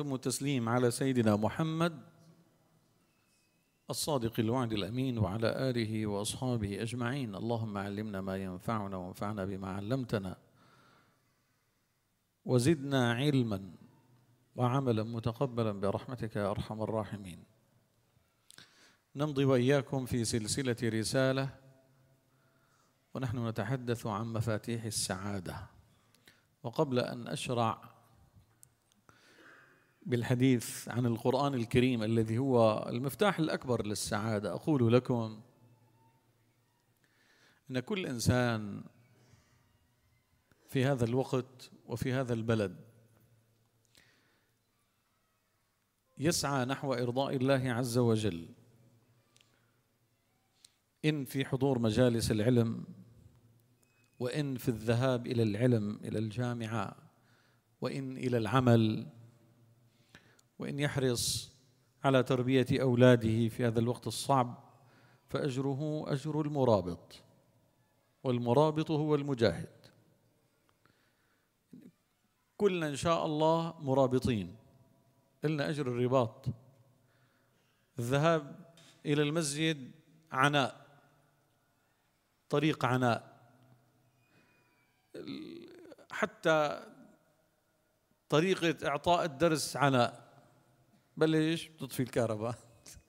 وأتم التسليم على سيدنا محمد الصادق الوعد الأمين وعلى آله وأصحابه أجمعين اللهم علمنا ما ينفعنا وانفعنا بما علمتنا وزدنا علما وعملا متقبلا برحمتك يا أرحم الراحمين نمضي وإياكم في سلسلة رسالة ونحن نتحدث عن مفاتيح السعادة وقبل أن أشرع بالحديث عن القرآن الكريم الذي هو المفتاح الأكبر للسعادة أقول لكم أن كل إنسان في هذا الوقت وفي هذا البلد يسعى نحو إرضاء الله عز وجل إن في حضور مجالس العلم وإن في الذهاب إلى العلم إلى الجامعة وإن إلى العمل وإن يحرص على تربية أولاده في هذا الوقت الصعب فأجره أجر المرابط والمرابط هو المجاهد كلنا إن شاء الله مرابطين إلنا أجر الرباط الذهاب إلى المسجد عناء طريق عناء حتى طريقة إعطاء الدرس عناء بلش بتطفي تطفي الكهرباء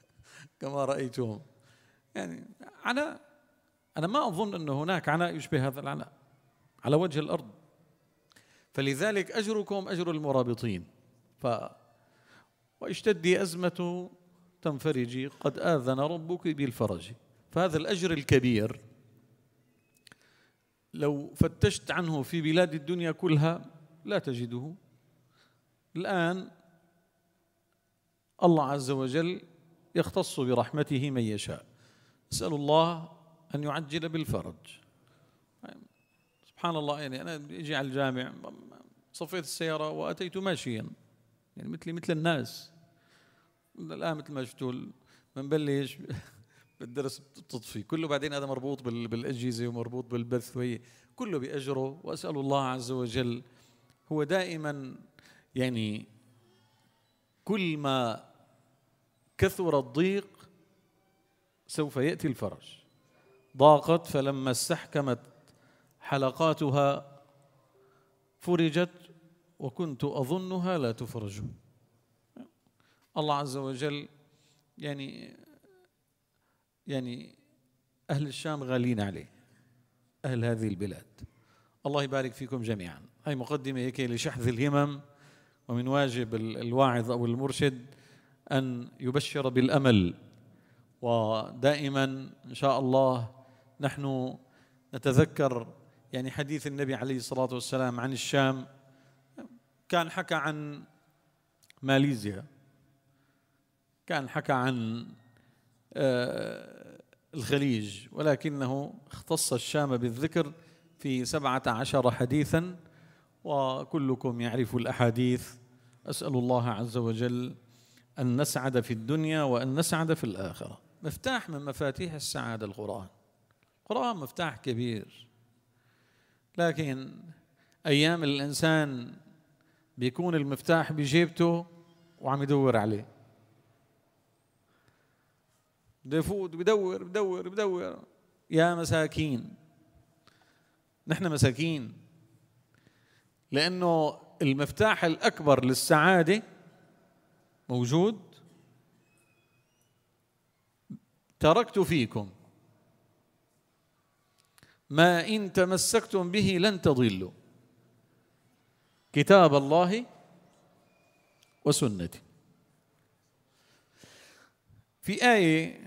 كما رايتم يعني عناء انا ما اظن ان هناك عناء يشبه هذا العناء على وجه الارض فلذلك اجركم اجر المرابطين ف واشتدي ازمه تنفرجي قد اذن ربك بالفرج فهذا الاجر الكبير لو فتشت عنه في بلاد الدنيا كلها لا تجده الان الله عز وجل يختص برحمته من يشاء أسأل الله أن يعجل بالفرج سبحان الله يعني أنا أجي على الجامع صفيت السيارة وأتيت ماشيا يعني مثلي مثل الناس الآن مثل ما شفتوا بنبلش بالدرس بتطفي كله بعدين هذا مربوط بالأجهزة ومربوط بالبث وهي كله بأجره وأسأل الله عز وجل هو دائما يعني كل ما كثر الضيق سوف يأتي الفرج ضاقت فلما استحكمت حلقاتها فرجت وكنت أظنها لا تفرج الله عز وجل يعني يعني أهل الشام غالين عليه أهل هذه البلاد الله يبارك فيكم جميعا هاي مقدمة هيك لشحذ الهمم ومن واجب الواعظ أو المرشد أن يبشر بالأمل ودائما إن شاء الله نحن نتذكر يعني حديث النبي عليه الصلاة والسلام عن الشام كان حكى عن ماليزيا كان حكى عن آه، الخليج ولكنه اختص الشام بالذكر في سبعة عشر حديثا وكلكم يعرف الاحاديث اسال الله عز وجل ان نسعد في الدنيا وان نسعد في الاخره مفتاح من مفاتيح السعاده القران القران مفتاح كبير لكن ايام الانسان بيكون المفتاح بجيبته وعم يدور عليه بده يفوت بدور بدور بدور يا مساكين نحن مساكين لأنه المفتاح الأكبر للسعادة موجود تركت فيكم ما إن تمسكتم به لن تضلوا كتاب الله وسنتي في آية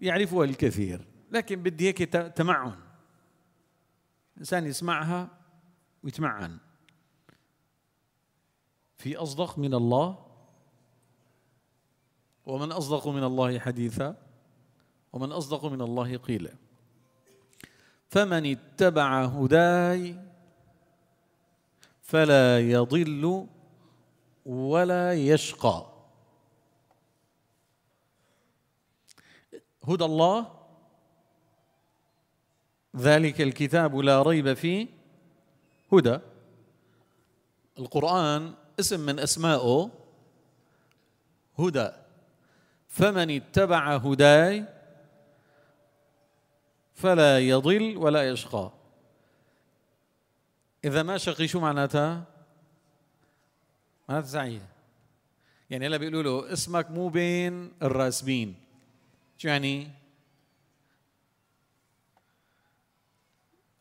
يعرفها الكثير لكن بدي هيك تمعن إنسان يسمعها ويتمعن في أصدق من الله ومن أصدق من الله حديثا ومن أصدق من الله قيلا فمن اتبع هداي فلا يضل ولا يشقى هدى الله ذلك الكتاب لا ريب فيه هدى القرآن اسم من اسمائه هدى فمن اتبع هداي فلا يضل ولا يشقى إذا ما شقي شو معناتها؟ معناتها سعيد يعني هلا بيقولوا له اسمك مو بين الراسبين شو يعني؟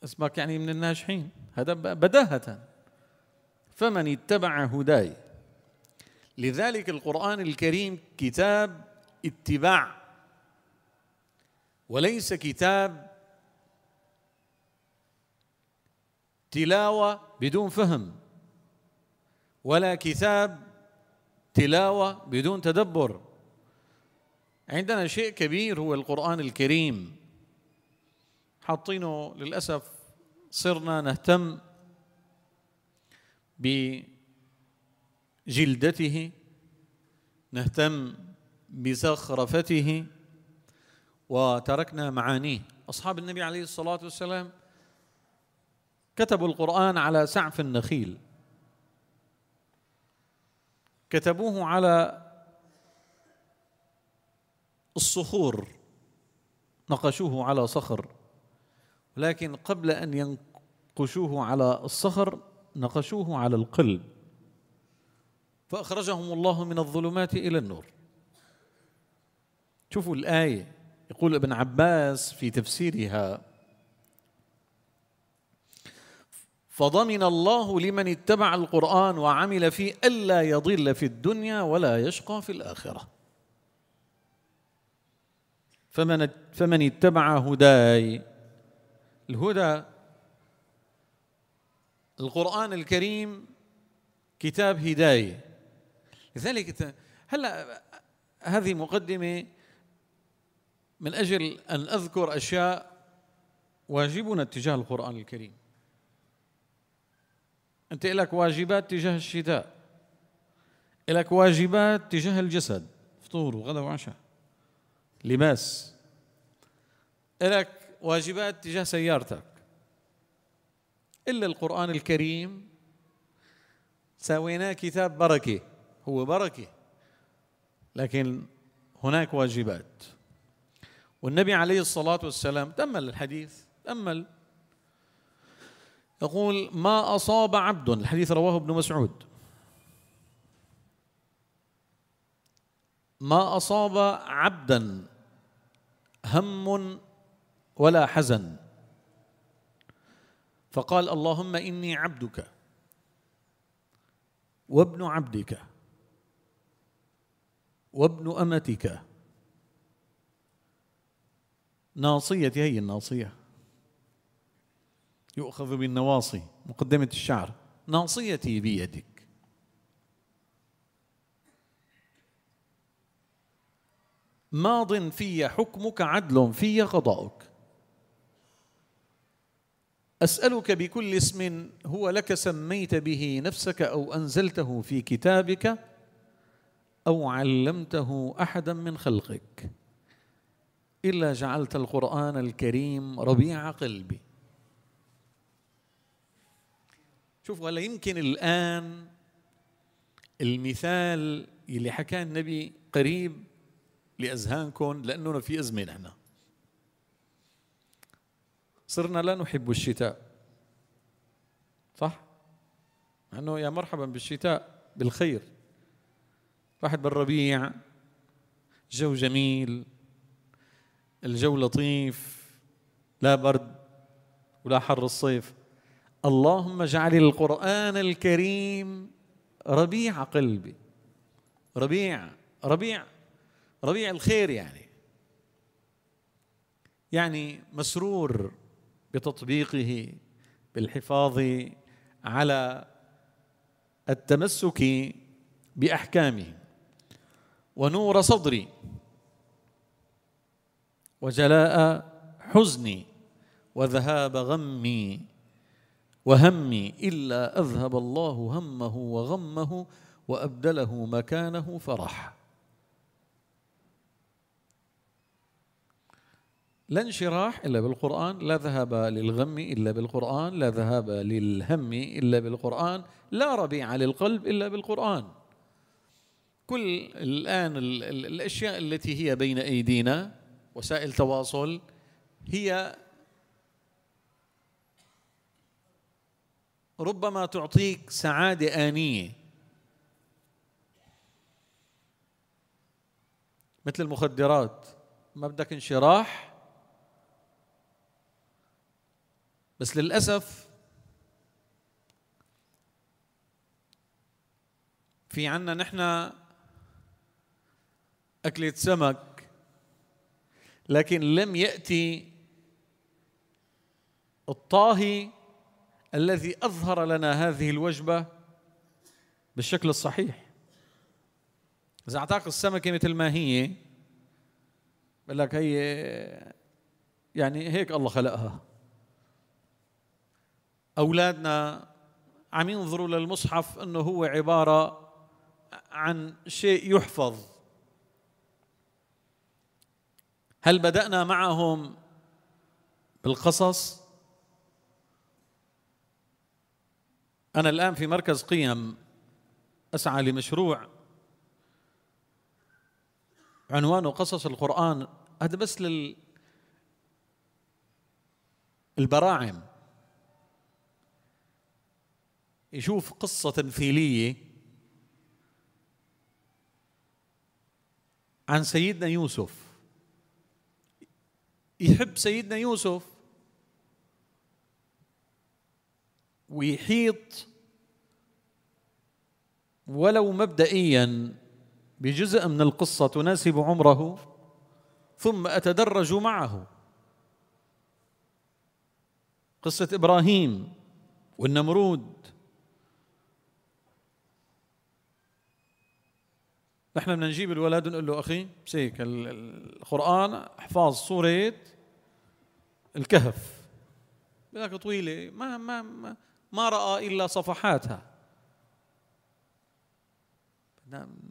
اسمك يعني من الناجحين هذا بداهة فمن اتبع هداي لذلك القرآن الكريم كتاب اتباع وليس كتاب تلاوة بدون فهم ولا كتاب تلاوة بدون تدبر عندنا شيء كبير هو القرآن الكريم حاطينه للأسف صرنا نهتم بجلدته نهتم بزخرفته وتركنا معانيه أصحاب النبي عليه الصلاة والسلام كتبوا القرآن على سعف النخيل كتبوه على الصخور نقشوه على صخر لكن قبل أن ينقشوه على الصخر نقشوه على القلب فأخرجهم الله من الظلمات إلى النور شوفوا الآية يقول ابن عباس في تفسيرها فضمن الله لمن اتبع القرآن وعمل فيه ألا يضل في الدنيا ولا يشقى في الآخرة فمن فمن اتبع هداي الهدى القرآن الكريم كتاب هداية لذلك هلا هذه مقدمة من أجل أن أذكر أشياء واجبنا تجاه القرآن الكريم أنت لك واجبات تجاه الشتاء لك واجبات تجاه الجسد فطور وغدا وعشاء لباس لك واجبات تجاه سيارتك إلا القرآن الكريم سويناه كتاب بركة هو بركة لكن هناك واجبات والنبي عليه الصلاة والسلام تأمل الحديث تأمل يقول ما أصاب عبد الحديث رواه ابن مسعود ما أصاب عبدا هم ولا حزن فقال اللهم إني عبدك وابن عبدك وابن أمتك ناصية هي الناصية يؤخذ بالنواصي مقدمة الشعر ناصيتي بيدك ماض في حكمك عدل في قضاؤك اسالك بكل اسم هو لك سميت به نفسك او انزلته في كتابك او علمته احدا من خلقك الا جعلت القران الكريم ربيع قلبي شوف ولا يمكن الان المثال اللي حكاه النبي قريب لاذهانكم لانه في ازمنه هنا صرنا لا نحب الشتاء صح؟ أنه يا مرحبا بالشتاء بالخير واحد بالربيع جو جميل الجو لطيف لا برد ولا حر الصيف اللهم اجعل القرآن الكريم ربيع قلبي ربيع ربيع ربيع الخير يعني يعني مسرور بتطبيقه بالحفاظ على التمسك باحكامه ونور صدري وجلاء حزني وذهاب غمي وهمي الا اذهب الله همه وغمه وابدله مكانه فرح لا انشراح إلا بالقرآن لا ذهاب للغم إلا بالقرآن لا ذهاب للهم إلا بالقرآن لا ربيع للقلب إلا بالقرآن كل الآن الأشياء التي هي بين أيدينا وسائل تواصل هي ربما تعطيك سعادة آنية مثل المخدرات ما بدك انشراح بس للأسف في عنا نحن أكلة سمك لكن لم يأتي الطاهي الذي أظهر لنا هذه الوجبة بالشكل الصحيح إذا أعطاك السمكة مثل ما هي بقول لك هي يعني هيك الله خلقها اولادنا عم ينظروا للمصحف انه هو عباره عن شيء يحفظ هل بدانا معهم بالقصص انا الان في مركز قيم اسعى لمشروع عنوانه قصص القران هذا بس لل البراعم يشوف قصة تمثيلية عن سيدنا يوسف يحب سيدنا يوسف ويحيط ولو مبدئيا بجزء من القصة تناسب عمره ثم أتدرج معه قصة إبراهيم والنمرود نحن بدنا نجيب الولد ونقول له اخي سيك القران احفظ سوره الكهف بدك طويله ما ما ما, ما راى الا صفحاتها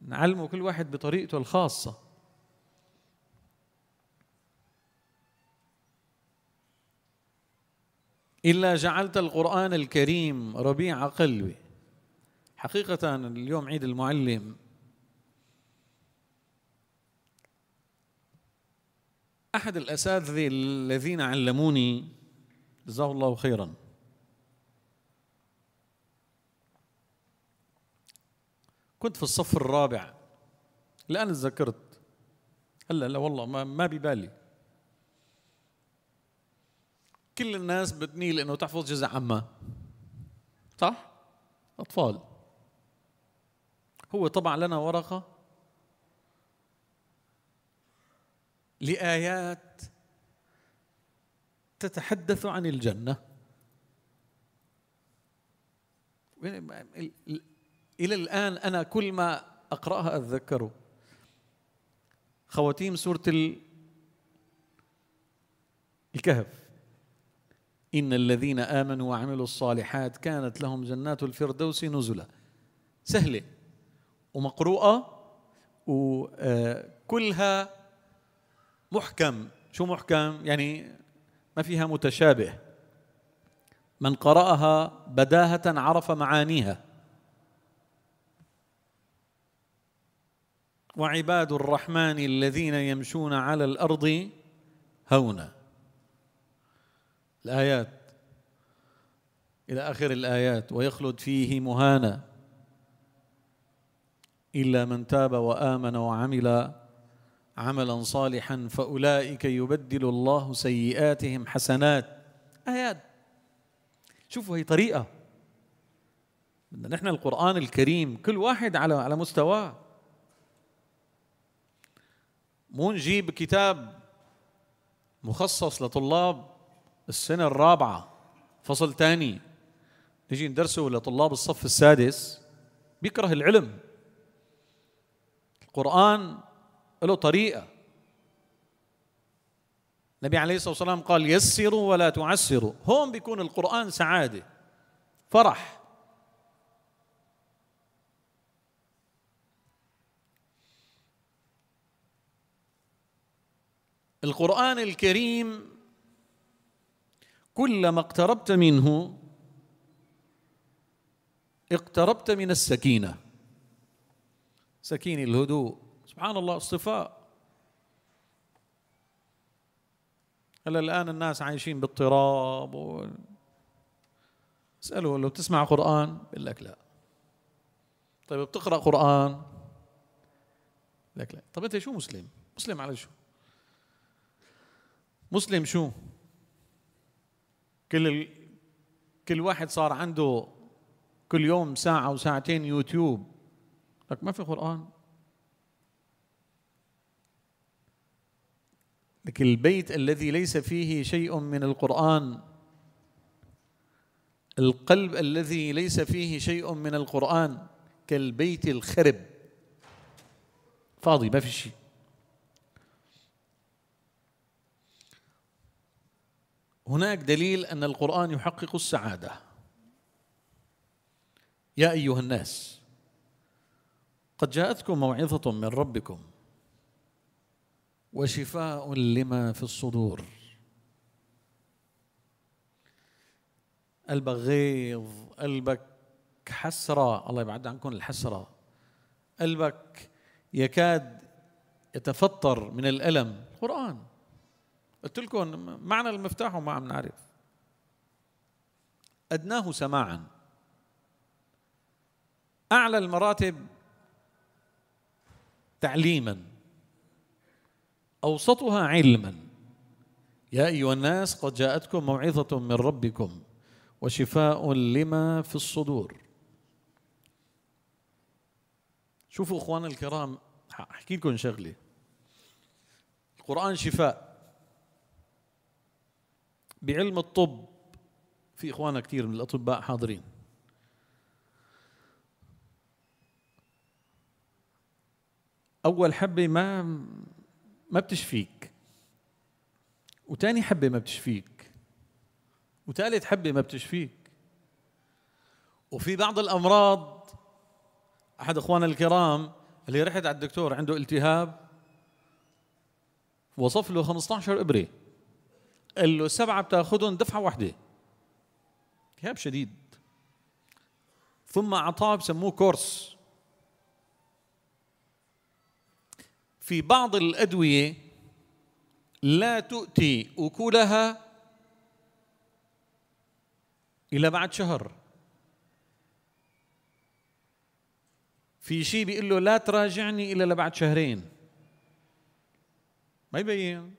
نعلمه كل واحد بطريقته الخاصه إلا جعلت القرآن الكريم ربيع قلبي حقيقة اليوم عيد المعلم أحد الأساتذة الذين علموني جزاه الله خيرا كنت في الصف الرابع الآن تذكرت هلا لا والله ما, ما ببالي كل الناس بتميل انه تحفظ جزء عما صح؟ اطفال هو طبع لنا ورقه لآيات تتحدث عن الجنة يعني إلى الآن أنا كل ما أقرأها أتذكره خواتيم سورة الكهف إن الذين آمنوا وعملوا الصالحات كانت لهم جنات الفردوس نزلا سهلة ومقروءة وكلها آه، محكم شو محكم يعني ما فيها متشابه من قرأها بداهة عرف معانيها وعباد الرحمن الذين يمشون على الأرض هونا الآيات إلى آخر الآيات ويخلد فيه مهانا إلا من تاب وآمن وعمل عملا صالحا فأولئك يبدل الله سيئاتهم حسنات آيات شوفوا هي طريقة بدنا نحن القرآن الكريم كل واحد على على مستواه مو نجيب كتاب مخصص لطلاب السنة الرابعة فصل ثاني نجي ندرسه لطلاب الصف السادس بيكره العلم القرآن له طريقة النبي عليه الصلاة والسلام قال يسروا ولا تعسروا هون بيكون القرآن سعادة فرح القرآن الكريم كلما اقتربت منه اقتربت من السكينة سكين الهدوء سبحان الله اصطفاء هلا الآن الناس عايشين باضطراب و... اسأله لو بتسمع قرآن بقول لك لا طيب بتقرأ قرآن لك لا طيب أنت شو مسلم مسلم على شو مسلم شو كل ال... كل واحد صار عنده كل يوم ساعة وساعتين يوتيوب لك ما في قرآن لكن البيت الذي ليس فيه شيء من القرآن القلب الذي ليس فيه شيء من القرآن كالبيت الخرب فاضي ما في شيء هناك دليل أن القرآن يحقق السعادة يا أيها الناس قد جاءتكم موعظة من ربكم وشفاء لما في الصدور قلبك غيظ قلبك حسرة الله يبعد عنكم الحسرة قلبك يكاد يتفطر من الألم القرآن قلت لكم معنى المفتاح وما عم نعرف أدناه سماعا أعلى المراتب تعليما أوسطها علما يا أيها الناس قد جاءتكم موعظة من ربكم وشفاء لما في الصدور شوفوا أخوان الكرام أحكي لكم شغلة القرآن شفاء بعلم الطب في إخوانا كثير من الأطباء حاضرين أول حبة ما ما بتشفيك وتاني حبة ما بتشفيك وتالت حبة ما بتشفيك وفي بعض الأمراض أحد أخواننا الكرام اللي رحت على الدكتور عنده التهاب وصف له 15 إبرة قال له سبعة بتاخذهم دفعة واحدة التهاب شديد ثم أعطاه بسموه كورس في بعض الأدوية لا تؤتي أكلها إلى بعد شهر في شيء بيقول له لا تراجعني إلا لبعد شهرين ما يبين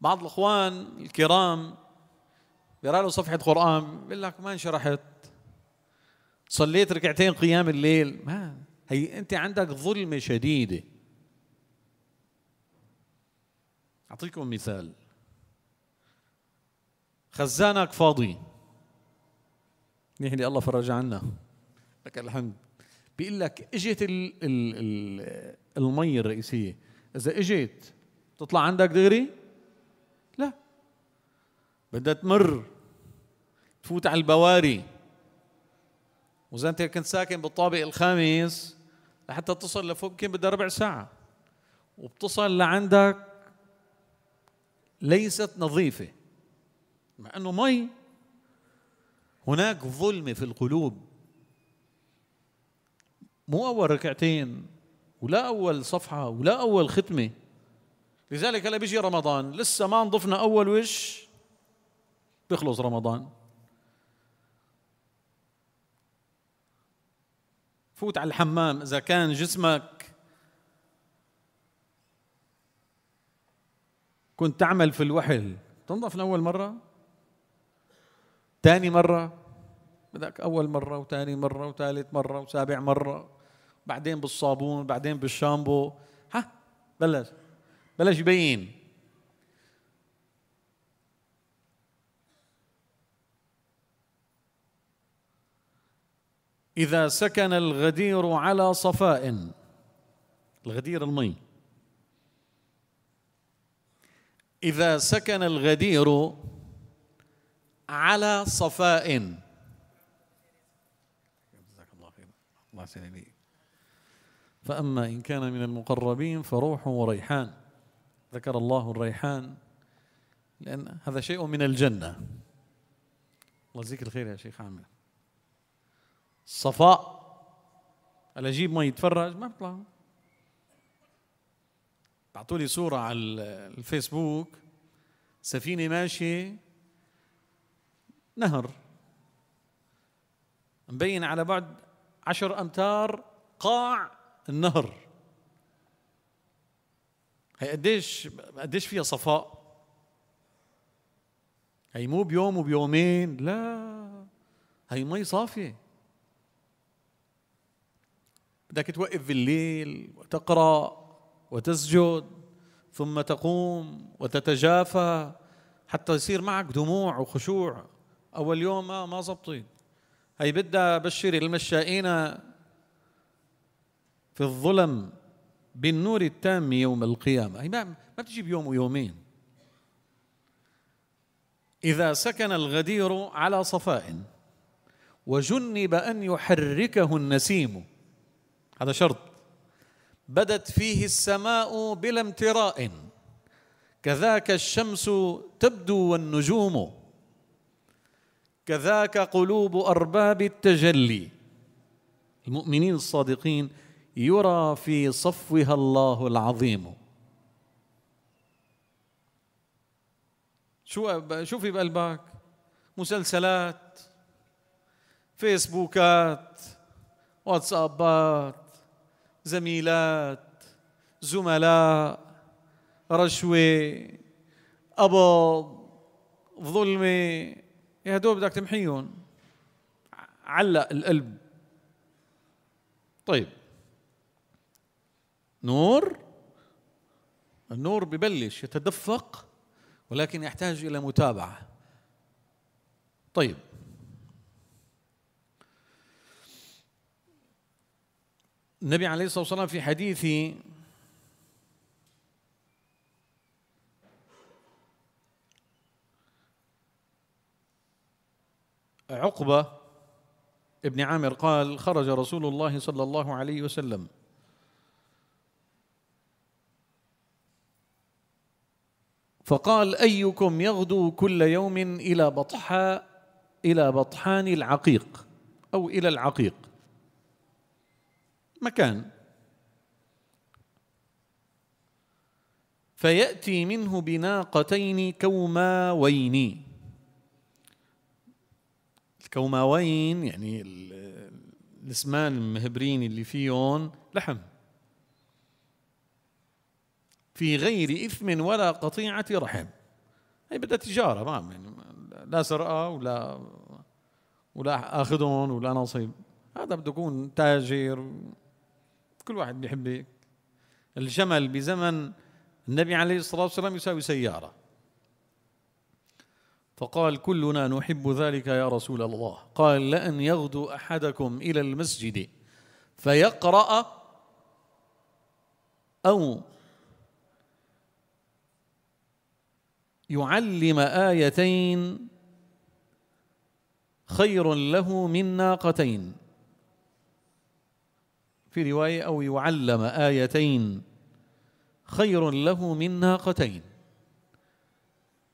بعض الإخوان الكرام بيرى له صفحة قرآن بيقول لك ما انشرحت صليت ركعتين قيام الليل ما هي انت عندك ظلمه شديده اعطيكم مثال خزانك فاضي منيح اللي الله فرج عنا لك الحمد بيقول لك اجت المي الرئيسيه اذا اجت تطلع عندك دغري لا بدها تمر تفوت على البواري واذا انت كنت ساكن بالطابق الخامس لحتى تصل لفوق يمكن بدها ربع ساعه وبتصل لعندك ليست نظيفه مع انه مي هناك ظلمه في القلوب مو اول ركعتين ولا اول صفحه ولا اول ختمه لذلك هلا بيجي رمضان لسه ما نضفنا اول وش بيخلص رمضان فوت على الحمام إذا كان جسمك كنت تعمل في الوحل تنظف لاول مرة ثاني مرة بدك أول مرة وثاني مرة وثالث مرة وسابع مرة بعدين بالصابون بعدين بالشامبو ها بلش بلش يبين إذا سكن الغدير على صفاء الغدير المي إذا سكن الغدير على صفاء جزاك الله الله يسلمك فأما إن كان من المقربين فروح وريحان ذكر الله الريحان لأن هذا شيء من الجنة الله يجزيك الخير يا شيخ عامر صفاء قال اجيب مي يتفرج ما بيطلع بعثوا لي صوره على الفيسبوك سفينه ماشيه نهر مبين على بعد عشر امتار قاع النهر هي قديش قديش فيها صفاء هي مو بيوم وبيومين لا هي مي صافيه بدك توقف بالليل وتقرأ وتسجد ثم تقوم وتتجافى حتى يصير معك دموع وخشوع أول يوم ما ما زبطت هي بدها بشر المشائين في الظلم بالنور التام يوم القيامة هي ما ما بتجي بيوم ويومين إذا سكن الغدير على صفاء وجنب أن يحركه النسيم هذا شرط بدت فيه السماء بلا امتراء كذاك الشمس تبدو والنجوم كذاك قلوب ارباب التجلي المؤمنين الصادقين يرى في صفوها الله العظيم شو شوفي بقلبك مسلسلات فيسبوكات واتسابات زميلات زملاء رشوة قبض ظلمة يا هدول بدك تمحيهم علق القلب طيب نور النور ببلش يتدفق ولكن يحتاج إلى متابعة طيب النبي عليه الصلاة والسلام في حديث عقبة ابن عامر قال خرج رسول الله صلى الله عليه وسلم فقال أيكم يغدو كل يوم إلى بطحاء إلى بطحان العقيق أو إلى العقيق مكان فيأتي منه بناقتين كوماوين الكوماوين يعني الاسمان المهبرين اللي فيهم لحم في غير إثم ولا قطيعة رحم هي بدها تجارة ما يعني لا سرقة ولا ولا آخذون ولا نصيب هذا بده يكون تاجر كل واحد بيحب هيك الجمل بزمن النبي عليه الصلاة والسلام يساوي سيارة فقال كلنا نحب ذلك يا رسول الله قال لأن يغدو أحدكم إلى المسجد فيقرأ أو يعلم آيتين خير له من ناقتين في رواية أو يعلم آيتين خير له من ناقتين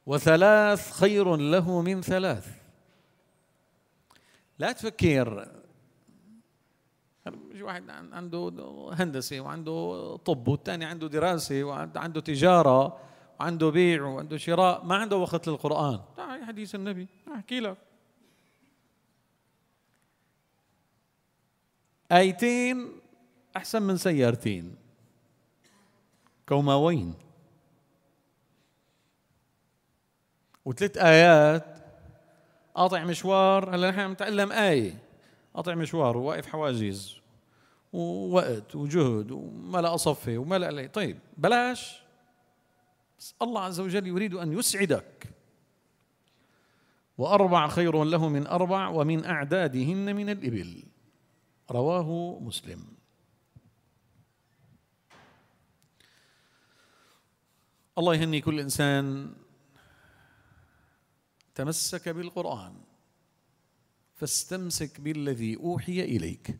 وثلاث خير له من ثلاث لا تفكر واحد عنده هندسة وعنده طب والثاني عنده دراسة وعنده تجارة وعنده بيع وعنده شراء ما عنده وقت للقرآن تعال حديث النبي أحكي لك آيتين أحسن من سيارتين كوماوين وثلاث آيات قاطع مشوار هلا نحن عم نتعلم آية قاطع مشوار وواقف حواجز ووقت وجهد وملأ صفي وملأ لي طيب بلاش بس الله عز وجل يريد أن يسعدك وأربع خير له من أربع ومن أعدادهن من الإبل رواه مسلم الله يهني كل انسان تمسك بالقران فاستمسك بالذي اوحي اليك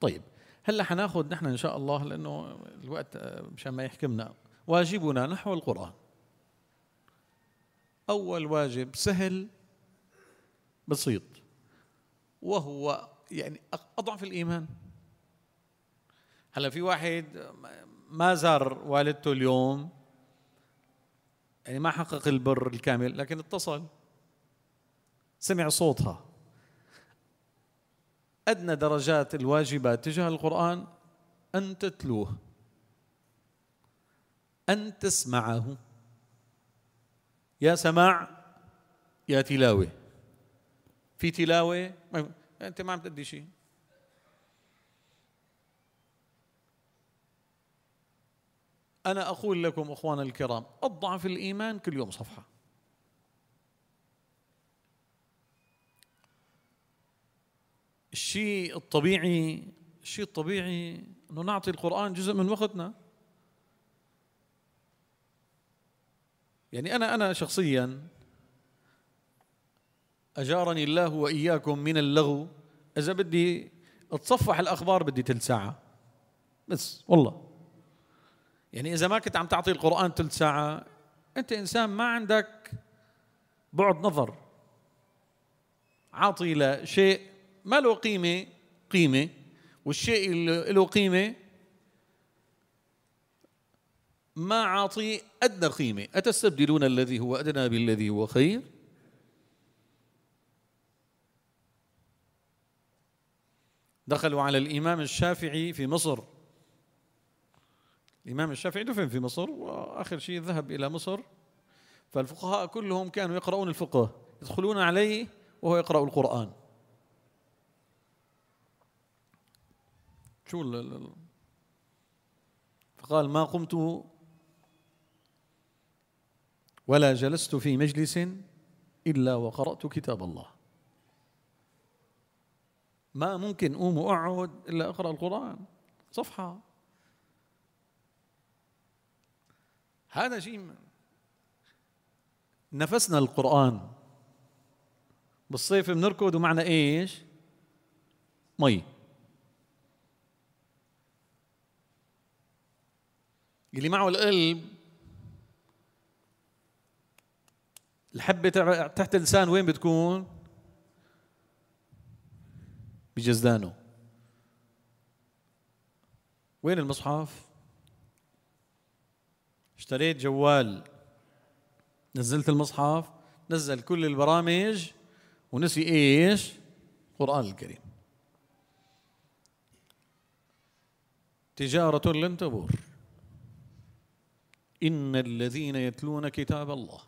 طيب هلا حناخذ نحن ان شاء الله لانه الوقت آه، مشان ما يحكمنا واجبنا نحو القران اول واجب سهل بسيط وهو يعني اضعف الايمان هلا في واحد ما زار والدته اليوم يعني ما حقق البر الكامل لكن اتصل سمع صوتها أدنى درجات الواجبات تجاه القرآن أن تتلوه أن تسمعه يا سماع يا تلاوة في تلاوة أنت ما عم تأدي شيء أنا أقول لكم أخوانا الكرام أضعف الإيمان كل يوم صفحة الشيء الطبيعي الشيء الطبيعي أنه نعطي القرآن جزء من وقتنا يعني أنا أنا شخصيا أجارني الله وإياكم من اللغو إذا بدي أتصفح الأخبار بدي تلت ساعة بس والله يعني إذا ما كنت عم تعطي القرآن ثلث ساعة أنت إنسان ما عندك بعد نظر عاطي لشيء ما له قيمة قيمة والشيء اللي له قيمة ما عاطي أدنى قيمة أتستبدلون الذي هو أدنى بالذي هو خير دخلوا على الإمام الشافعي في مصر الإمام الشافعي دفن في مصر وآخر شيء ذهب إلى مصر فالفقهاء كلهم كانوا يقرؤون الفقه يدخلون عليه وهو يقرأ القرآن شو فقال ما قمت ولا جلست في مجلس إلا وقرأت كتاب الله ما ممكن أقوم وأقعد إلا أقرأ القرآن صفحة هذا شيء نفسنا القرآن بالصيف بنركض ومعنا ايش؟ مي اللي معه القلب الحبة تحت اللسان وين بتكون؟ بجزدانه وين المصحف؟ اشتريت جوال نزلت المصحف نزل كل البرامج ونسي ايش القرآن الكريم تجارة لن تبور إن الذين يتلون كتاب الله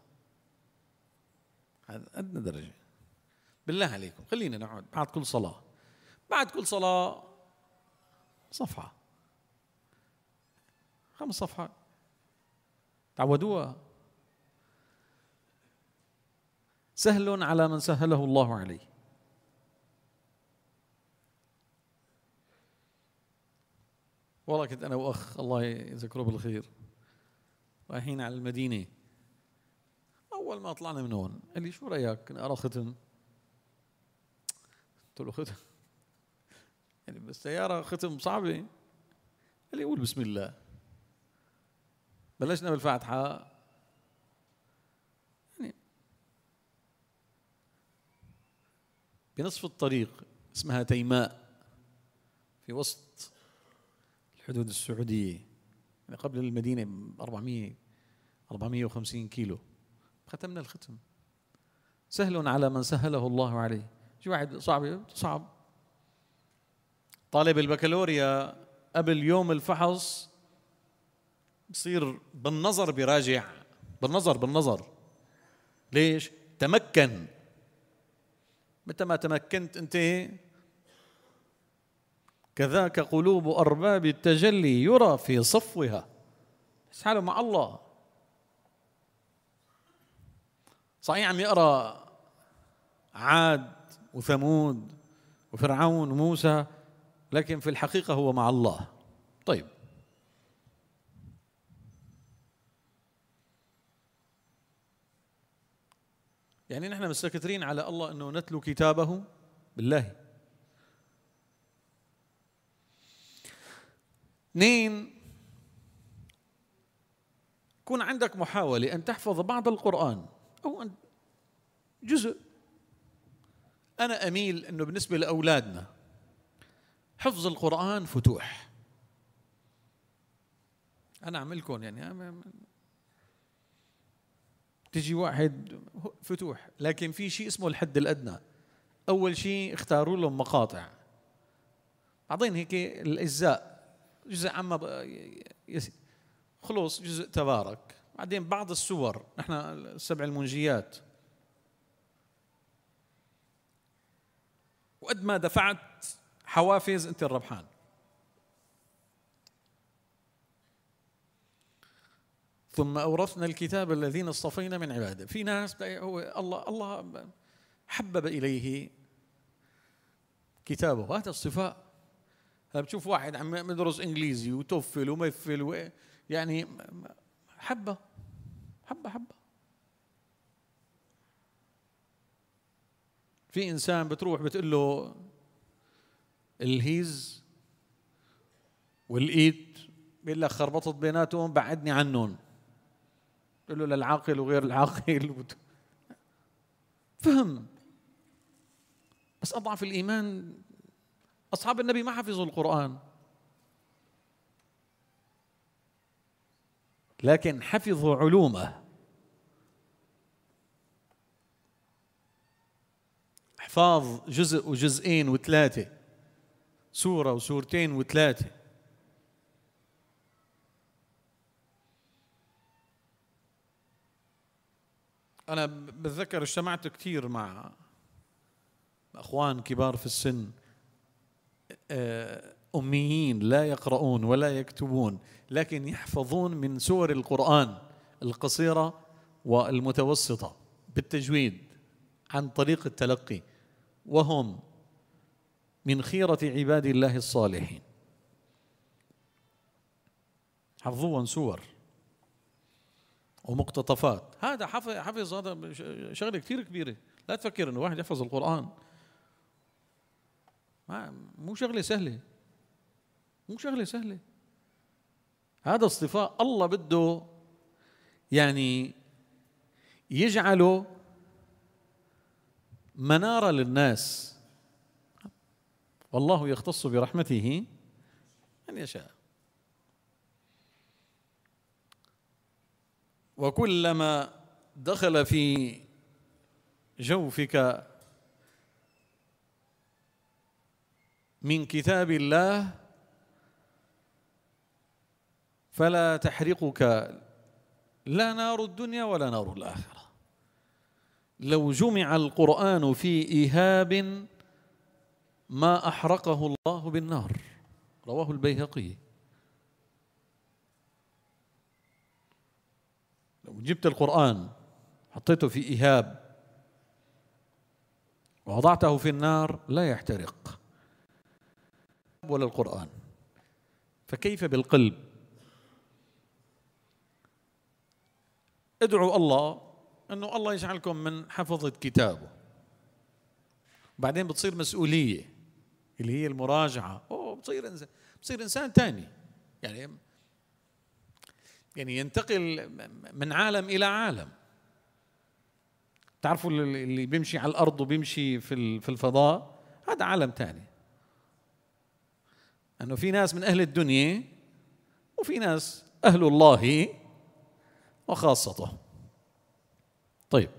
هذا أدنى درجة بالله عليكم خلينا نقعد بعد كل صلاة بعد كل صلاة صفحة خمس صفحات تعودوها سهل على من سهله الله عليه والله كنت انا واخ الله يذكره بالخير رايحين على المدينه اول ما طلعنا من هون قال لي شو رايك نقرا ختم قلت له ختم يعني بالسياره ختم صعبه قال لي قول بسم الله بلشنا بالفاتحة يعني بنصف الطريق اسمها تيماء في وسط الحدود السعودية يعني قبل المدينة ب 400 450 كيلو ختمنا الختم سهل على من سهله الله عليه في واحد صعب صعب طالب البكالوريا قبل يوم الفحص بصير بالنظر براجع بالنظر بالنظر ليش؟ تمكن متى ما تمكنت انت كذاك قلوب أرباب التجلي يرى في صفوها بس حاله مع الله صحيح عم يقرأ عاد وثمود وفرعون وموسى لكن في الحقيقة هو مع الله طيب يعني نحن مستكترين على الله أنه نتلو كتابه بالله اثنين كون عندك محاولة أن تحفظ بعض القرآن أو أن جزء أنا أميل أنه بالنسبة لأولادنا حفظ القرآن فتوح أنا أعملكم يعني تجي واحد فتوح لكن في شيء اسمه الحد الادنى اول شيء اختاروا لهم مقاطع بعدين هيك الاجزاء جزء عما خلص جزء تبارك بعدين بعض السور نحن السبع المنجيات وقد ما دفعت حوافز انت الربحان ثم أورثنا الكتاب الذين اصطفينا من عباده في ناس هو الله الله حبب إليه كتابه هذا الصفاء بتشوف واحد عم يدرس انجليزي وتوفل ومفل يعني حبه حبه حبه في انسان بتروح بتقول له الهيز والايد بيقول لك خربطت بيناتهم بعدني عنهم تقول له للعاقل وغير العاقل فهم بس اضعف الايمان اصحاب النبي ما حفظوا القران لكن حفظوا علومه احفاظ جزء وجزئين وثلاثه سوره وسورتين وثلاثه أنا بتذكر اجتمعت كثير مع أخوان كبار في السن آه، أميين لا يقرؤون ولا يكتبون لكن يحفظون من سور القرآن القصيرة والمتوسطة بالتجويد عن طريق التلقي وهم من خيرة عباد الله الصالحين حفظوا سور ومقتطفات هذا حفظ حفظ هذا شغله كثير كبيره لا تفكر انه واحد يحفظ القران ما مو شغله سهله مو شغله سهله هذا اصطفاء الله بده يعني يجعله مناره للناس والله يختص برحمته من يشاء وكلما دخل في جوفك من كتاب الله فلا تحرقك لا نار الدنيا ولا نار الاخره لو جمع القران في ايهاب ما احرقه الله بالنار رواه البيهقي لو جبت القرآن حطيته في إيهاب ووضعته في النار لا يحترق ولا القرآن فكيف بالقلب ادعوا الله أنه الله يجعلكم من حفظة كتابه بعدين بتصير مسؤولية اللي هي المراجعة أوه بتصير إنسان بتصير إنسان تاني يعني يعني ينتقل من عالم إلى عالم تعرفوا اللي بيمشي على الأرض وبيمشي في في الفضاء هذا عالم ثاني أنه في ناس من أهل الدنيا وفي ناس أهل الله وخاصته طيب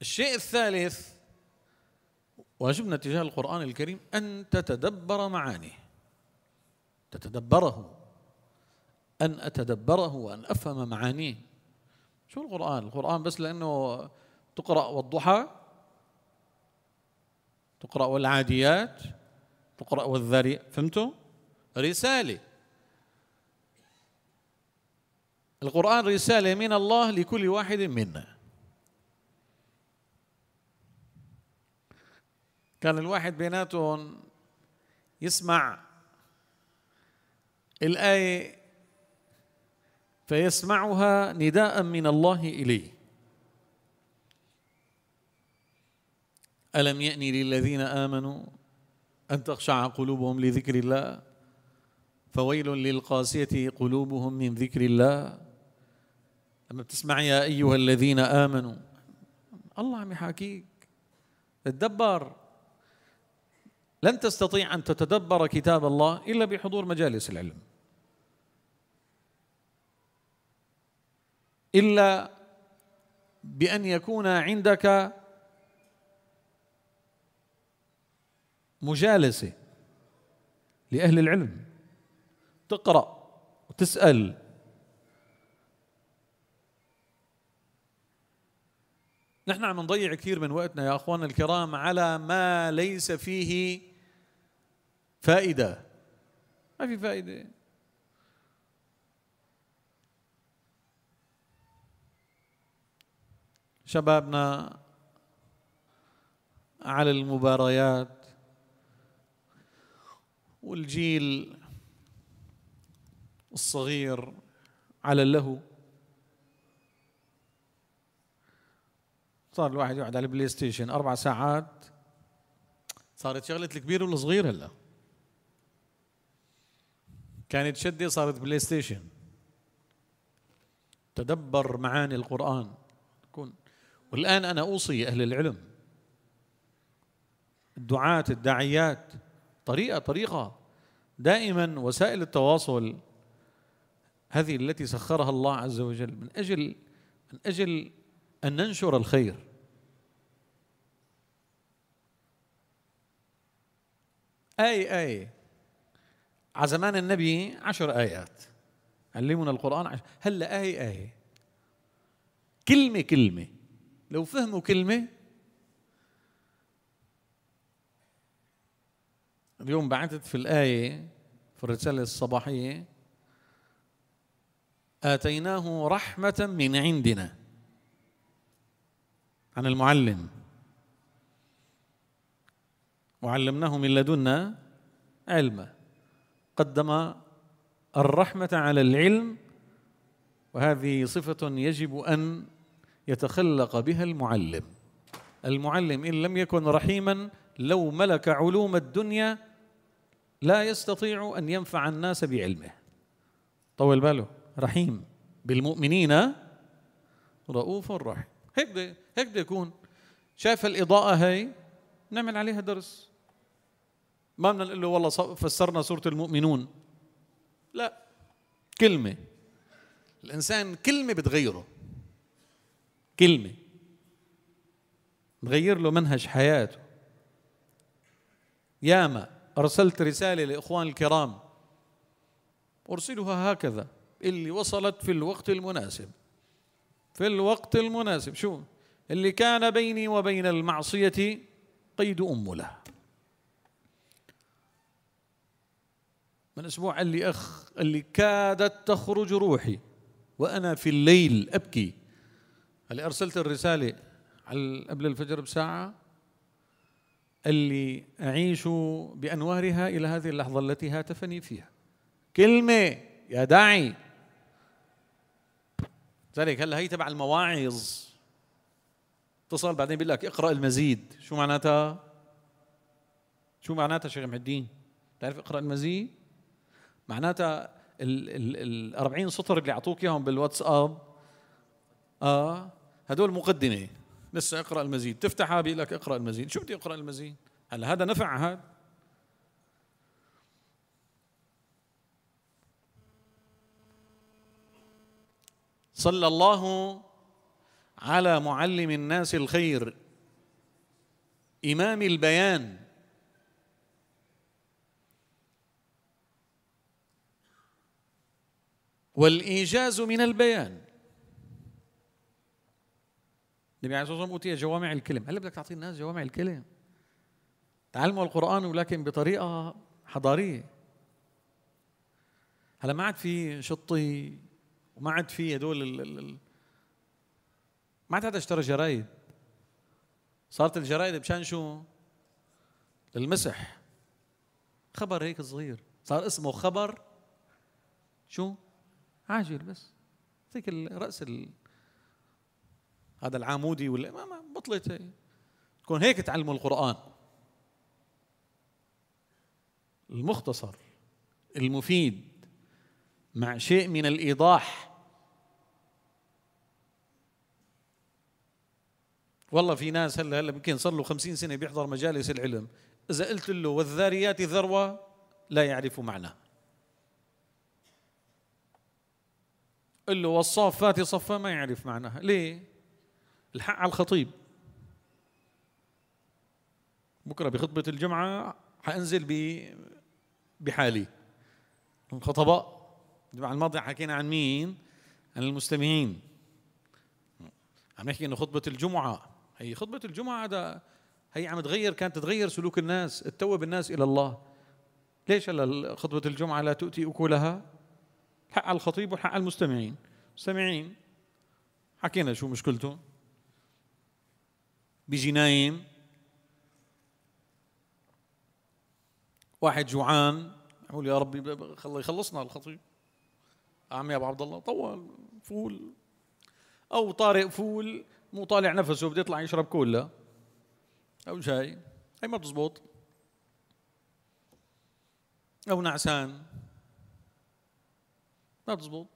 الشيء الثالث واجبنا تجاه القرآن الكريم أن تتدبر معانيه تتدبره أن أتدبره وأن أفهم معانيه شو القرآن؟ القرآن بس لأنه تقرأ والضحى تقرأ والعاديات تقرأ والذري فهمتوا؟ رسالة القرآن رسالة من الله لكل واحد منا كان الواحد بيناتهم يسمع الآية فيسمعها نداء من الله إليه ألم يأني للذين آمنوا أن تخشع قلوبهم لذكر الله فويل للقاسية قلوبهم من ذكر الله لما بتسمع يا أيها الذين آمنوا الله عم يحاكيك تدبر لن تستطيع أن تتدبر كتاب الله إلا بحضور مجالس العلم إلا بأن يكون عندك مجالسة لأهل العلم تقرأ وتسأل نحن عم نضيع كثير من وقتنا يا أخوان الكرام على ما ليس فيه فائدة ما في فائدة شبابنا على المباريات والجيل الصغير على اللهو صار الواحد يقعد على البلاي ستيشن اربع ساعات صارت شغله الكبير والصغير هلا كانت شده صارت بلاي ستيشن تدبر معاني القران والآن أنا أوصي أهل العلم الدعاة الداعيات طريقة طريقة دائما وسائل التواصل هذه التي سخرها الله عز وجل من أجل من أجل أن ننشر الخير أي أي على زمان النبي عشر آيات علمنا القرآن عشر هلا آية آية كلمة كلمة لو فهموا كلمه اليوم بعثت في الايه في الرساله الصباحيه اتيناه رحمه من عندنا عن المعلم وعلمناه من لدنا علما قدم الرحمه على العلم وهذه صفه يجب ان يتخلق بها المعلم المعلم إن لم يكن رحيما لو ملك علوم الدنيا لا يستطيع أن ينفع الناس بعلمه طول باله رحيم بالمؤمنين رؤوف رحيم هيك ده هيك ده يكون شايف الإضاءة هاي نعمل عليها درس ما بدنا نقول له والله فسرنا سورة المؤمنون لا كلمة الإنسان كلمة بتغيره كلمة نغير له منهج حياته ياما أرسلت رسالة لإخوان الكرام أرسلها هكذا اللي وصلت في الوقت المناسب في الوقت المناسب شو اللي كان بيني وبين المعصية قيد أم له من أسبوع قال لي أخ اللي كادت تخرج روحي وأنا في الليل أبكي اللي ارسلت الرساله على قبل الفجر بساعه اللي اعيش بانوارها الى هذه اللحظه التي هاتفني فيها كلمه يا داعي ذلك هلا هي تبع المواعظ اتصل بعدين بيقول لك اقرا المزيد شو معناتها شو معناتها شيخ محي الدين تعرف اقرا المزيد معناتها ال ال ال 40 سطر اللي اعطوك اياهم بالواتساب اه هدول مقدمه لسه اقرا المزيد تفتحها بيقول لك اقرا المزيد شو بدي اقرا المزيد هلا هذا نفع هذا صلى الله على معلم الناس الخير امام البيان والايجاز من البيان النبي عليه الصلاه والسلام اوتي جوامع الكلم هل بدك تعطي الناس جوامع الكلم تعلموا القران ولكن بطريقه حضاريه هلا ما عاد في شطي وما عاد في هدول ال ال ال ما عاد اشترى جرايد صارت الجرايد مشان شو؟ المسح خبر هيك صغير صار اسمه خبر شو؟ عاجل بس هيك راس هذا العامودي ولا ما, ما بطلت هي تكون هيك تعلموا القرآن المختصر المفيد مع شيء من الإيضاح والله في ناس هلا هلا يمكن صار له 50 سنة بيحضر مجالس العلم إذا قلت له والذاريات ذروة لا يعرف معنى قل له والصافات صفا ما يعرف معناها ليه الحق على الخطيب بكره بخطبه الجمعه حانزل بحالي الخطباء الجمعه الماضيه حكينا عن مين؟ عن المستمعين عم نحكي انه خطبه الجمعه هي خطبه الجمعه هذا هي عم تغير كانت تغير سلوك الناس تتوب الناس الى الله ليش هلا خطبه الجمعه لا تؤتي اكلها الحق على الخطيب والحق على المستمعين المستمعين حكينا شو مشكلتهم بجنايم نايم واحد جوعان يقول يا ربي يخلصنا الخطيب عم يا ابو عبد الله طول فول او طارق فول مو طالع نفسه بده يطلع يشرب كولا او شاي هي ما بتزبط او نعسان ما بتزبط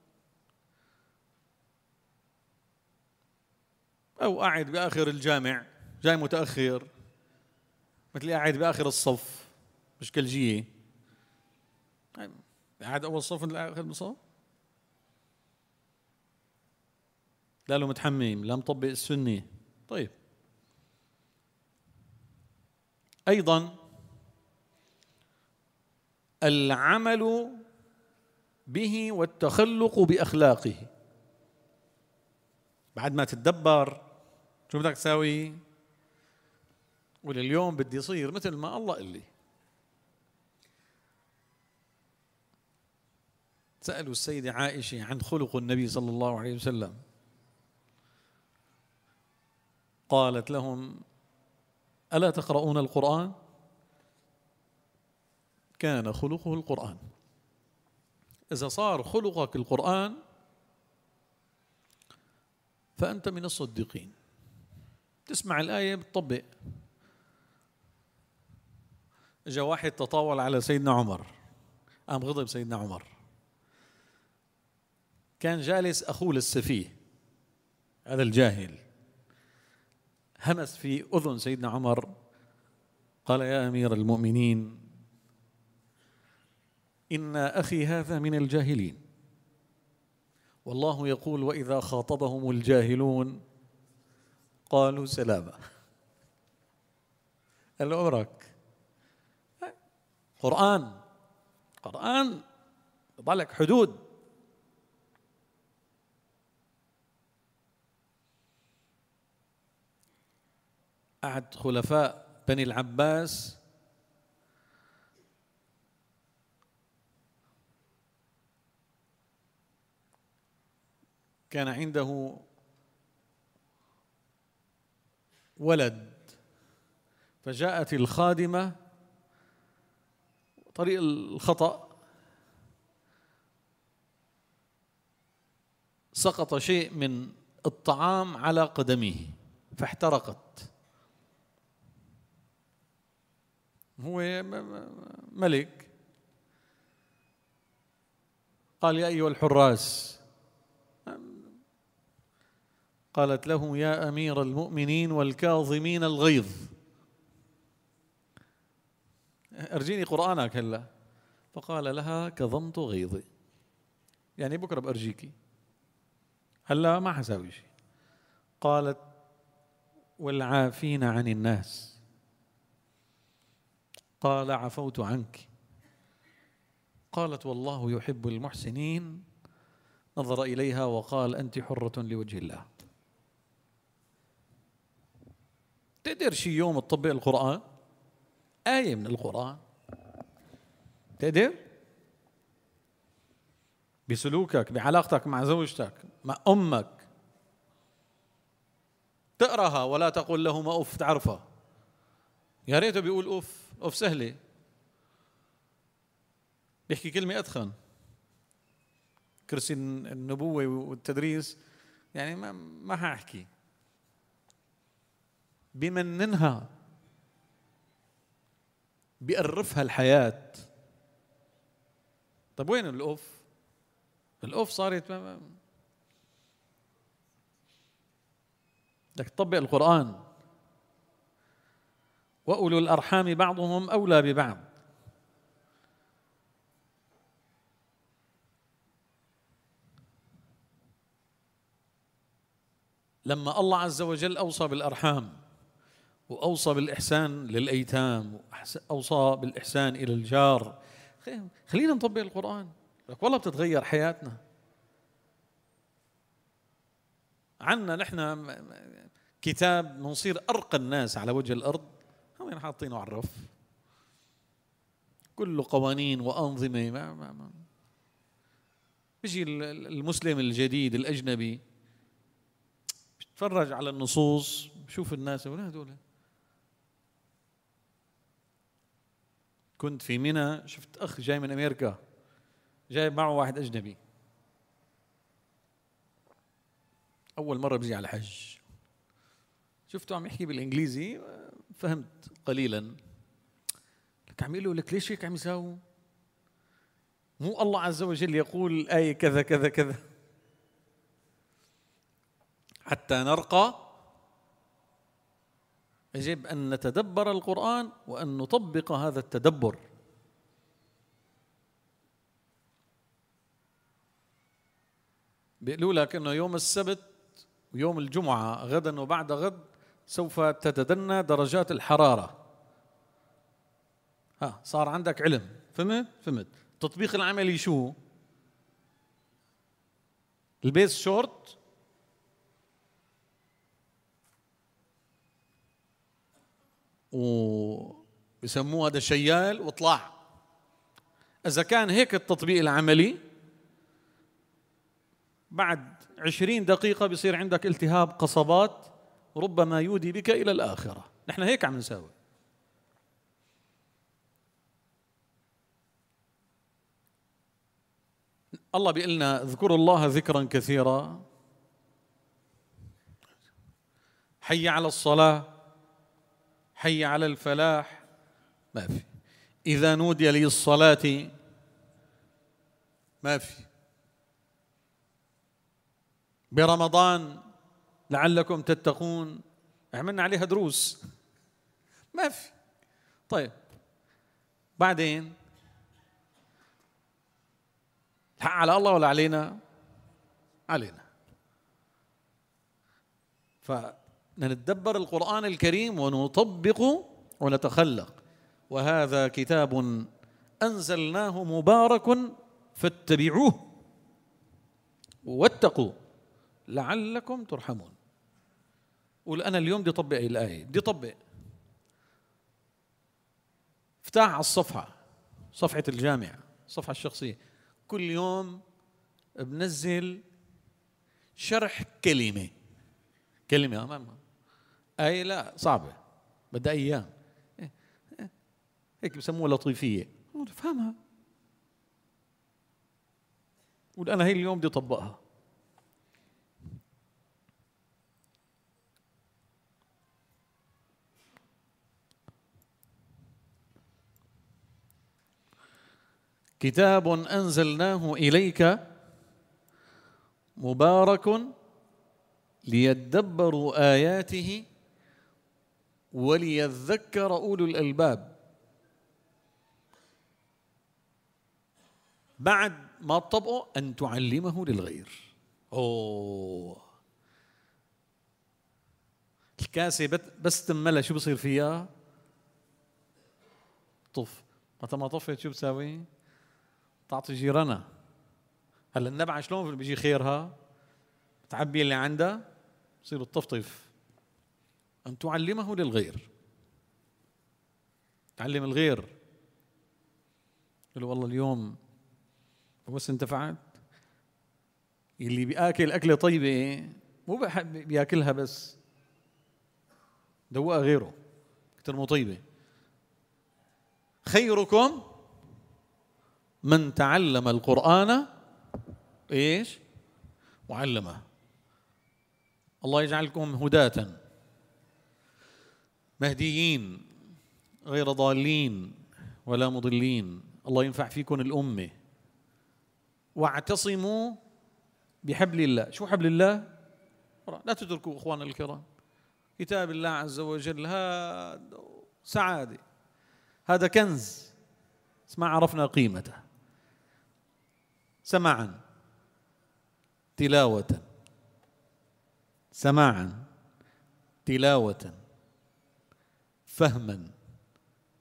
او قاعد باخر الجامع جاي متاخر مثل قاعد باخر الصف مش كلجيه قاعد اول صف مثل اخر الصف لا له متحمم لا مطبق السنه طيب ايضا العمل به والتخلق باخلاقه بعد ما تتدبر شو بدك تساوي ولليوم بدي صير مثل ما الله قال لي سألوا السيدة عائشة عن خلق النبي صلى الله عليه وسلم قالت لهم ألا تقرؤون القرآن كان خلقه القرآن إذا صار خلقك القرآن فأنت من الصديقين تسمع الآية بتطبق جاء واحد تطاول على سيدنا عمر قام غضب سيدنا عمر كان جالس أخوه للسفيه هذا الجاهل همس في أذن سيدنا عمر قال يا أمير المؤمنين إن أخي هذا من الجاهلين والله يقول وإذا خاطبهم الجاهلون قالوا سلاما قال له عمرك قرآن قرآن يضع لك حدود أحد خلفاء بني العباس كان عنده ولد فجاءت الخادمه طريق الخطأ سقط شيء من الطعام على قدمه فاحترقت هو ملك قال يا أيها الحراس قالت له يا أمير المؤمنين والكاظمين الغيظ أرجيني قرآنك هلا فقال لها كظمت غيظي يعني بكرة بأرجيكي هلا ما حساوي شيء قالت والعافين عن الناس قال عفوت عنك قالت والله يحب المحسنين نظر إليها وقال أنت حرة لوجه الله تقدر شي يوم تطبق القرآن آية من القرآن تقدر بسلوكك بعلاقتك مع زوجتك مع أمك تقرأها ولا تقول لهما أف تعرفها يا ريته بيقول أف أف سهلة بيحكي كلمة أتخن كرسي النبوة والتدريس يعني ما ما حاحكي بمننها بيقرفها الحياة طيب وين الأوف؟ الأوف صارت بدك تطبق القرآن وأولو الأرحام بعضهم أولى ببعض لما الله عز وجل أوصى بالأرحام وأوصى بالإحسان للأيتام وأوصى بالإحسان إلى الجار خلينا نطبق القرآن لك والله بتتغير حياتنا عنا نحن كتاب بنصير أرقى الناس على وجه الأرض هم حاطينه على الرف كله قوانين وأنظمة ما ما ما. بيجي المسلم الجديد الأجنبي بيتفرج على النصوص بشوف الناس ولا هدول كنت في منى شفت اخ جاي من امريكا جايب معه واحد اجنبي اول مره بيجي على الحج شفته عم يحكي بالانجليزي فهمت قليلا لك عم يقول له لك ليش هيك عم يساووا مو الله عز وجل يقول اي كذا كذا كذا حتى نرقى يجب أن نتدبر القرآن وأن نطبق هذا التدبر بيقولوا لك أنه يوم السبت ويوم الجمعة غدا وبعد غد سوف تتدنى درجات الحرارة ها صار عندك علم فهمت؟ فهمت التطبيق العملي شو؟ البيس شورت ويسموه هذا شيال واطلع إذا كان هيك التطبيق العملي بعد عشرين دقيقة بصير عندك التهاب قصبات ربما يودي بك إلى الآخرة نحن هيك عم نساوي الله بيقول لنا اذكروا الله ذكرا كثيرا حي على الصلاة حي على الفلاح ما في إذا نودي للصلاة ما في برمضان لعلكم تتقون عملنا عليها دروس ما في طيب بعدين الحق على الله ولا علينا علينا ف نتدبر القرآن الكريم ونطبق ونتخلق وهذا كتاب أنزلناه مبارك فاتبعوه واتقوا لعلكم ترحمون قول أنا اليوم دي طبق الآية دي طبق افتح على الصفحة صفحة الجامعة الصفحة الشخصية كل يوم بنزل شرح كلمة كلمة أمامها آه، أي لا صعبة بدها أيام إيه، إيه، هيك بسموها لطيفية فهمها قول أنا هي اليوم بدي أطبقها كتاب أنزلناه إليك مبارك ليدبروا آياته وليذكر أولو الألباب بعد ما تطبقه أن تعلمه للغير أوه الكاسة بس تملا شو بصير فيها طف متى ما طفت شو بتساوي تعطي جيرانها هلا النبعة شلون بيجي خيرها بتعبي اللي عندها بصير الطفطف أن تعلمه للغير تعلم الغير قال والله اليوم بس أنت فعلت اللي بياكل أكلة طيبة مو بياكلها بس دوقها غيره كثير مو طيبة خيركم من تعلم القرآن ايش؟ وعلمه الله يجعلكم هداة مهديين غير ضالين ولا مضلين الله ينفع فيكم الأمة واعتصموا بحبل الله شو حبل الله لا تتركوا إخوان الكرام كتاب الله عز وجل هذا سعادة هذا كنز بس ما عرفنا قيمته سماعا تلاوة سماعا تلاوة فهما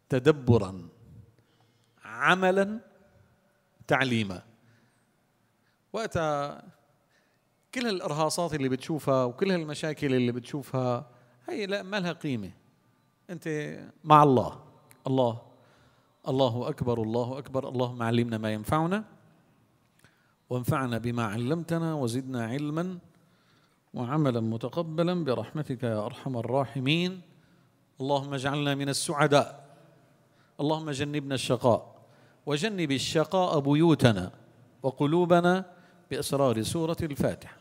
تدبرا عملا تعليما وقتها كل هالارهاصات اللي بتشوفها وكل هالمشاكل اللي بتشوفها هي لا ما لها قيمه انت مع الله الله الله اكبر الله اكبر اللهم علمنا ما ينفعنا وانفعنا بما علمتنا وزدنا علما وعملا متقبلا برحمتك يا ارحم الراحمين اللهم اجعلنا من السعداء اللهم جنبنا الشقاء وجنب الشقاء بيوتنا وقلوبنا باسرار سوره الفاتحه